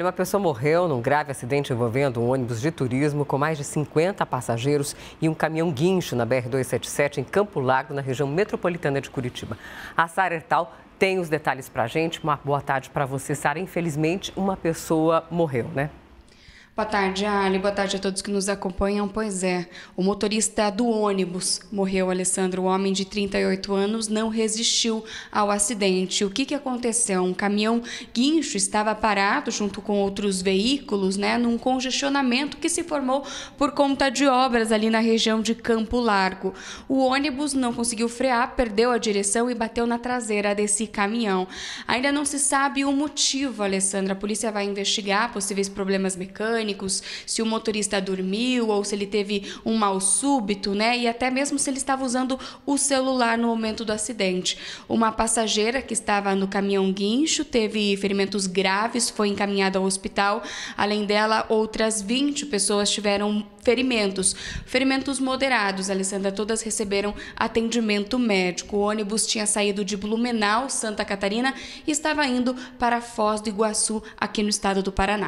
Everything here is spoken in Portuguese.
Uma pessoa morreu num grave acidente envolvendo um ônibus de turismo com mais de 50 passageiros e um caminhão guincho na BR-277 em Campo Largo, na região metropolitana de Curitiba. A Sara Ertal tem os detalhes para a gente. Uma boa tarde para você, Sara. Infelizmente, uma pessoa morreu, né? Boa tarde, Ali. Boa tarde a todos que nos acompanham. Pois é, o motorista do ônibus morreu, Alessandro. O homem de 38 anos não resistiu ao acidente. O que, que aconteceu? Um caminhão guincho estava parado junto com outros veículos, né, num congestionamento que se formou por conta de obras ali na região de Campo Largo. O ônibus não conseguiu frear, perdeu a direção e bateu na traseira desse caminhão. Ainda não se sabe o motivo, Alessandra. A polícia vai investigar possíveis problemas mecânicos mecânicos, se o motorista dormiu ou se ele teve um mal súbito, né? E até mesmo se ele estava usando o celular no momento do acidente. Uma passageira que estava no caminhão guincho teve ferimentos graves, foi encaminhada ao hospital. Além dela, outras 20 pessoas tiveram ferimentos, ferimentos moderados. Alessandra, todas receberam atendimento médico. O ônibus tinha saído de Blumenau, Santa Catarina, e estava indo para Foz do Iguaçu, aqui no estado do Paraná.